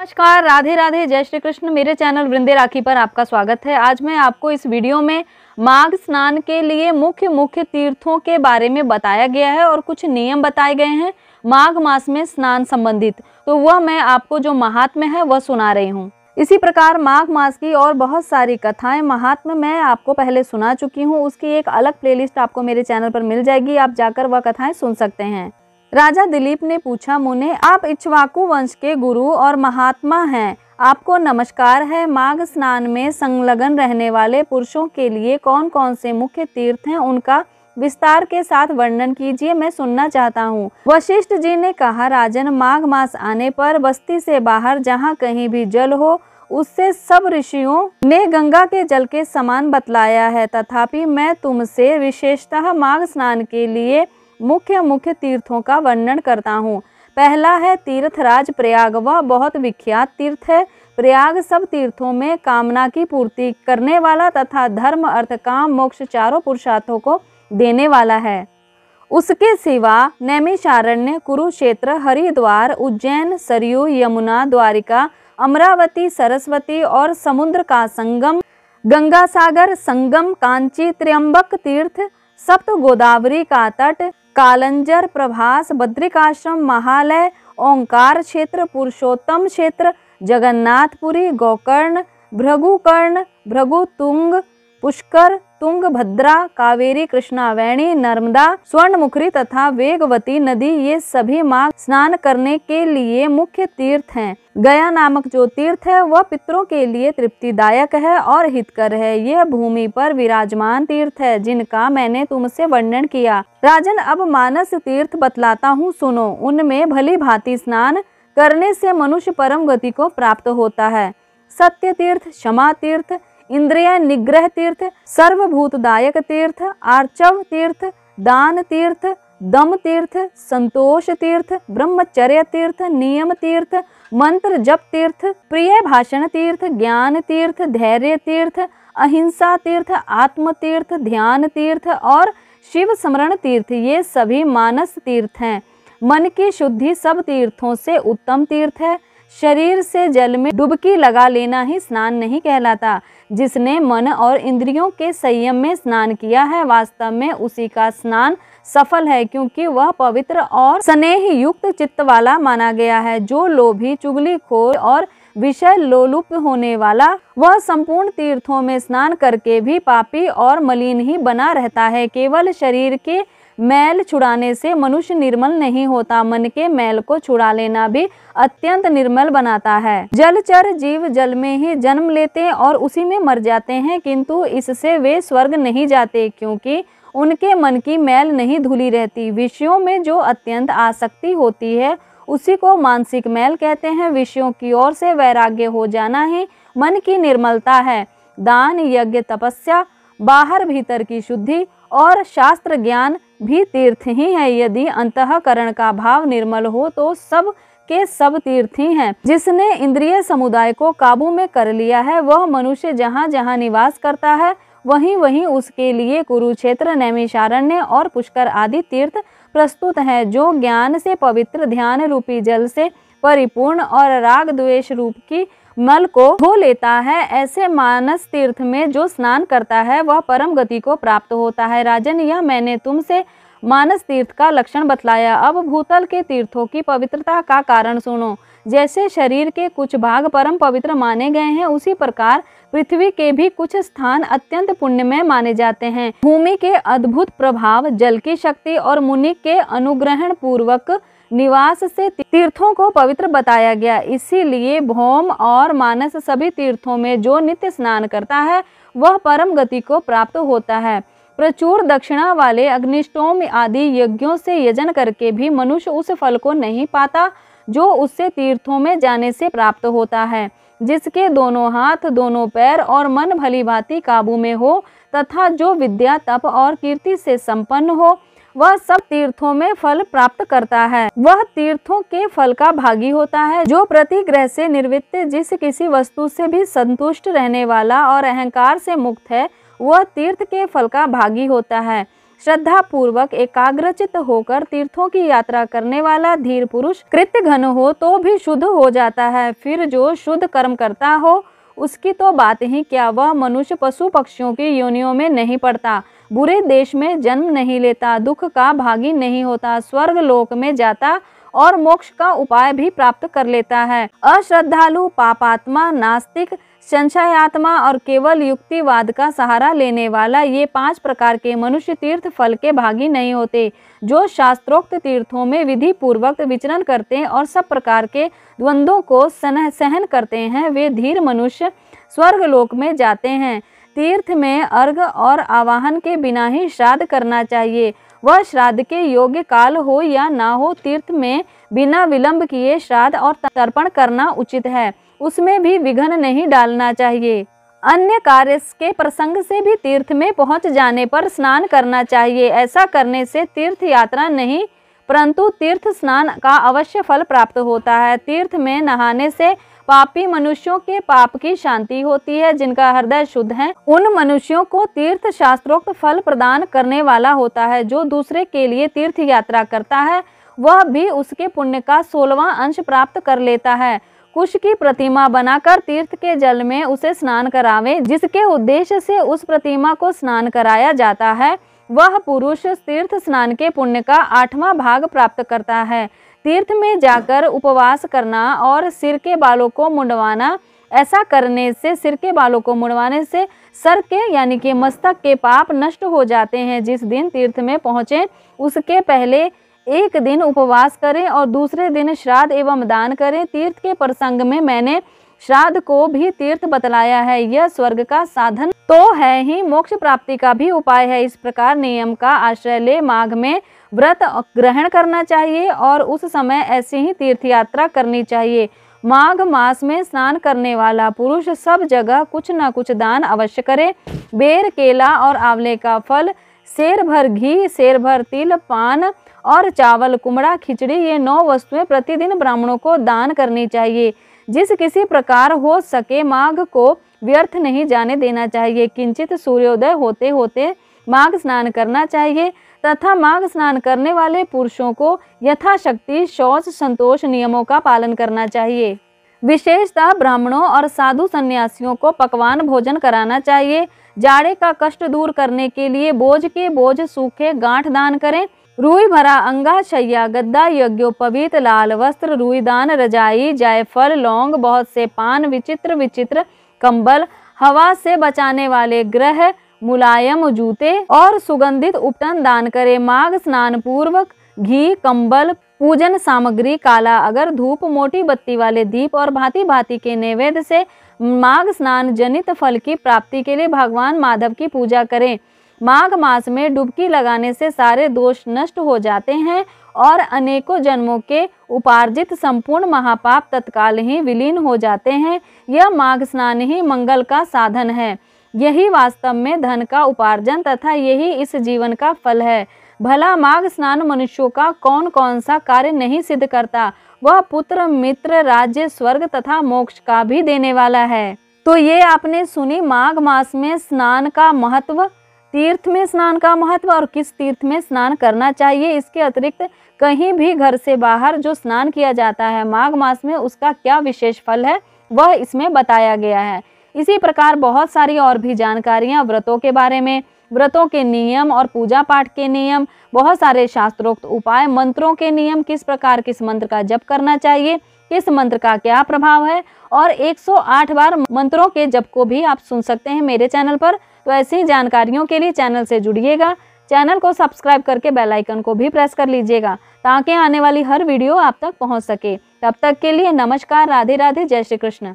नमस्कार राधे राधे जय श्री कृष्ण मेरे चैनल वृंदे राखी पर आपका स्वागत है आज मैं आपको इस वीडियो में माघ स्नान के लिए मुख्य मुख्य तीर्थों के बारे में बताया गया है और कुछ नियम बताए गए हैं माघ मास में स्नान संबंधित तो वह मैं आपको जो महात्म्य है वह सुना रही हूँ इसी प्रकार माघ मास की और बहुत सारी कथाएं महात्मा मैं आपको पहले सुना चुकी हूँ उसकी एक अलग प्लेलिस्ट आपको मेरे चैनल पर मिल जाएगी आप जाकर वह कथाएं सुन सकते हैं राजा दिलीप ने पूछा मुने आप इच्छवाकु वंश के गुरु और महात्मा हैं आपको नमस्कार है माघ स्नान में संलग्न रहने वाले पुरुषों के लिए कौन कौन से मुख्य तीर्थ हैं उनका विस्तार के साथ वर्णन कीजिए मैं सुनना चाहता हूँ वशिष्ठ जी ने कहा राजन माघ मास आने पर बस्ती से बाहर जहाँ कहीं भी जल हो उससे सब ऋषियों ने गंगा के जल के समान बतलाया है तथापि मैं तुमसे विशेषतः माघ स्नान के लिए मुख्य मुख्य तीर्थों का वर्णन करता हूँ पहला है तीर्थराज प्रयाग वह बहुत विख्यात तीर्थ है प्रयाग सब तीर्थों में कामना की पूर्ति करने वाला तथा धर्म अर्थ काम मोक्ष चारों पुरुषार्थों को देने वाला है उसके सिवा नैमिषारण्य कुरुक्षेत्र हरिद्वार उज्जैन सरयू यमुना द्वारिका अमरावती सरस्वती और समुद्र का संगम गंगा सागर संगम कांची त्र्यंबक तीर्थ सप्त गोदावरी का तट कालंजर प्रभास बद्रिकाश्रम महालय ओंकार क्षेत्र पुरुषोत्तम क्षेत्र जगन्नाथपुरी गोकर्ण भृगुकर्ण भृगुतुंग पुष्कर तुंग भद्रा कावेरी कृष्णा वैणी नर्मदा स्वर्णमुखरी तथा वेगवती नदी ये सभी माँ स्नान करने के लिए मुख्य तीर्थ हैं गया नामक जो तीर्थ है वह पितरों के लिए तृप्तिदायक है और हितकर है यह भूमि पर विराजमान तीर्थ है जिनका मैंने तुमसे वर्णन किया राजन अब मानस तीर्थ बतलाता हूँ सुनो उनमें भली भांति स्नान करने से मनुष्य परम गति को प्राप्त होता है सत्य तीर्थ क्षमा तीर्थ इंद्रिय निग्रह तीर्थ सर्वभूत दायक तीर्थ आर्चव तीर्थ दान तीर्थ दम तीर्थ संतोष तीर्थ ब्रह्मचर्य तीर्थ नियम तीर्थ मंत्र जप तीर्थ प्रिय भाषण तीर्थ ज्ञान तीर्थ धैर्य तीर्थ अहिंसा तीर्थ आत्म तीर्थ ध्यान तीर्थ और शिव स्मरण तीर्थ ये सभी मानस तीर्थ हैं मन की शुद्धि सब तीर्थों से उत्तम तीर्थ है शरीर से जल में डुबकी लगा लेना ही स्नान नहीं कहलाता जिसने मन और इंद्रियों के संयम में स्नान किया है वास्तव में उसी का स्नान सफल है क्योंकि वह पवित्र और स्नेह युक्त चित्त वाला माना गया है जो लोभी चुगली खोर और विषय लोलुप होने वाला वह संपूर्ण तीर्थों में स्नान करके भी पापी और मलिन ही बना रहता है केवल शरीर के मैल छुड़ाने से मनुष्य निर्मल नहीं होता मन के मैल को छुड़ा लेना भी अत्यंत निर्मल बनाता है जलचर जीव जल में ही जन्म लेते हैं और उसी में मर जाते हैं किंतु इससे वे स्वर्ग नहीं जाते क्योंकि उनके मन की मैल नहीं धुली रहती विषयों में जो अत्यंत आसक्ति होती है उसी को मानसिक मैल कहते हैं विषयों की ओर से वैराग्य हो जाना ही मन की निर्मलता है दान यज्ञ तपस्या बाहर भीतर की शुद्धि और शास्त्र ज्ञान भी तीर्थ ही है यदि अंतकरण का भाव निर्मल हो तो सब के सब ही हैं जिसने इंद्रिय समुदाय को काबू में कर लिया है वह मनुष्य जहाँ जहाँ निवास करता है वहीं वहीं उसके लिए कुरुक्षेत्र नैमिषारण्य और पुष्कर आदि तीर्थ प्रस्तुत हैं जो ज्ञान से पवित्र ध्यान रूपी जल से परिपूर्ण और राग द्वेष रूप की मल को धो लेता है ऐसे मानस तीर्थ में जो स्नान करता है वह परम गति को प्राप्त होता है राजन यह मैंने तुमसे मानस तीर्थ का लक्षण बतलाया अब भूतल के तीर्थों की पवित्रता का कारण सुनो जैसे शरीर के कुछ भाग परम पवित्र माने गए हैं उसी प्रकार पृथ्वी के भी कुछ स्थान अत्यंत पुण्यमय माने जाते हैं भूमि के अद्भुत प्रभाव जल की शक्ति और मुनि के अनुग्रहण पूर्वक निवास से तीर्थों को पवित्र बताया गया इसीलिए भौम और मानस सभी तीर्थों में जो नित्य स्नान करता है वह परम गति को प्राप्त होता है प्रचुर दक्षिणा वाले अग्निष्टोम आदि यज्ञों से यजन करके भी मनुष्य उस फल को नहीं पाता जो उससे तीर्थों में जाने से प्राप्त होता है जिसके दोनों हाथ दोनों पैर और मन भली भांति काबू में हो तथा जो विद्या तप और कीर्ति से संपन्न हो वह सब तीर्थों में फल प्राप्त करता है वह तीर्थों के फल का भागी होता है जो प्रति ग्रह से निर्वृत्त जिस किसी वस्तु से भी संतुष्ट रहने वाला और अहंकार से मुक्त है वह तीर्थ के फल का भागी होता है श्रद्धा पूर्वक एकाग्रचित होकर तीर्थों की यात्रा करने वाला धीर पुरुष कृत्य घन हो तो भी शुद्ध हो जाता है फिर जो शुद्ध कर्म करता हो उसकी तो बात ही क्या वह मनुष्य पशु पक्षियों की योनियों में नहीं पड़ता बुरे देश में जन्म नहीं लेता दुख का भागी नहीं होता स्वर्ग लोक में जाता और मोक्ष का उपाय भी प्राप्त कर लेता है अश्रद्धालु पापात्मा नास्तिक संशयात्मा और केवल युक्तिवाद का सहारा लेने वाला ये पांच प्रकार के मनुष्य तीर्थ फल के भागी नहीं होते जो शास्त्रोक्त तीर्थों में विधि पूर्वक विचरण करते हैं और सब प्रकार के द्वंद्वों को सहन करते हैं वे धीर मनुष्य स्वर्ग लोक में जाते हैं तीर्थ में अर्घ और आवाहन के बिना ही श्राद्ध करना चाहिए वह श्राद्ध के योग्य काल हो या ना हो तीर्थ में बिना विलंब किए श्राद्ध और तर्पण करना उचित है उसमें भी विघन नहीं डालना चाहिए अन्य कार्य के प्रसंग से भी तीर्थ में पहुंच जाने पर स्नान करना चाहिए ऐसा करने से तीर्थ यात्रा नहीं परंतु तीर्थ स्नान का अवश्य फल प्राप्त होता है तीर्थ में नहाने से पापी मनुष्यों के पाप की शांति होती है जिनका हृदय शुद्ध है उन मनुष्यों को तीर्थ शास्त्रोक्त फल प्रदान करने वाला होता है जो दूसरे के लिए तीर्थ यात्रा करता है वह भी उसके पुण्य का सोलवा अंश प्राप्त कर लेता है कुश की प्रतिमा बनाकर तीर्थ के जल में उसे स्नान करावे जिसके उद्देश्य से उस प्रतिमा को स्नान कराया जाता है वह पुरुष तीर्थ स्नान के पुण्य का आठवां भाग प्राप्त करता है तीर्थ में जाकर उपवास करना और सिर के बालों को मुंडवाना ऐसा करने से सिर के बालों को मुड़वाने से सर के यानी कि मस्तक के पाप नष्ट हो जाते हैं जिस दिन तीर्थ में पहुँचें उसके पहले एक दिन उपवास करें और दूसरे दिन श्राद्ध एवं दान करें तीर्थ के प्रसंग में मैंने श्राद्ध को भी तीर्थ बतलाया है यह स्वर्ग का साधन तो है ही मोक्ष प्राप्ति का भी उपाय है इस प्रकार नियम का आश्रय ले माघ में व्रत ग्रहण करना चाहिए और उस समय ऐसी ही तीर्थ यात्रा करनी चाहिए माघ मास में स्नान करने वाला पुरुष सब जगह कुछ न कुछ दान अवश्य करे बेर केला और आंवले का फल शेर भर घी शेर भर तिल पान और चावल कुमड़ा खिचड़ी ये नौ वस्तुएं प्रतिदिन ब्राह्मणों को दान करनी चाहिए जिस किसी प्रकार हो सके माघ को व्यर्थ नहीं जाने देना चाहिए किंचित सूर्योदय होते होते माघ स्नान करना चाहिए तथा माघ स्नान करने वाले पुरुषों को यथाशक्ति शौच संतोष नियमों का पालन करना चाहिए विशेषतः ब्राह्मणों और साधु सन्यासियों को पकवान भोजन कराना चाहिए जाड़े का कष्ट दूर करने के लिए बोझ के बोझ सूखे गांठ दान करें रूई भरा अंगा शैया गद्दा यज्ञोपवीत लाल वस्त्र रूईदान रजाई जायफल लौंग बहुत से पान विचित्र विचित्र कंबल हवा से बचाने वाले ग्रह मुलायम जूते और सुगंधित उपटन दान करे माघ स्नान पूर्वक घी कंबल पूजन सामग्री काला अगर धूप मोटी बत्ती वाले दीप और भांति भांति के नैवेद्य से माघ स्नान जनित फल की प्राप्ति के लिए भगवान माधव की पूजा करें माघ मास में डुबकी लगाने से सारे दोष नष्ट हो जाते हैं और अनेकों जन्मों के उपार्जित संपूर्ण महापाप तत्काल ही विलीन हो जाते हैं यह माघ स्नान ही मंगल का साधन है यही वास्तव में धन का उपार्जन तथा यही इस जीवन का फल है भला माघ स्नान मनुष्यों का कौन कौन सा कार्य नहीं सिद्ध करता वह पुत्र मित्र राज्य स्वर्ग तथा मोक्ष का भी देने वाला है तो ये आपने सुनी माघ मास में स्नान का महत्व तीर्थ में स्नान का महत्व और किस तीर्थ में स्नान करना चाहिए इसके अतिरिक्त कहीं भी घर से बाहर जो स्नान किया जाता है माघ मास में उसका क्या विशेष फल है वह इसमें बताया गया है इसी प्रकार बहुत सारी और भी जानकारियाँ व्रतों के बारे में व्रतों के नियम और पूजा पाठ के नियम बहुत सारे शास्त्रोक्त उपाय मंत्रों के नियम किस प्रकार किस मंत्र का जप करना चाहिए किस मंत्र का क्या प्रभाव है और 108 बार मंत्रों के जप को भी आप सुन सकते हैं मेरे चैनल पर तो ऐसी ही जानकारियों के लिए चैनल से जुड़िएगा चैनल को सब्सक्राइब करके बेल आइकन को भी प्रेस कर लीजिएगा ताकि आने वाली हर वीडियो आप तक पहुंच सके तब तक के लिए नमस्कार राधे राधे जय श्री कृष्ण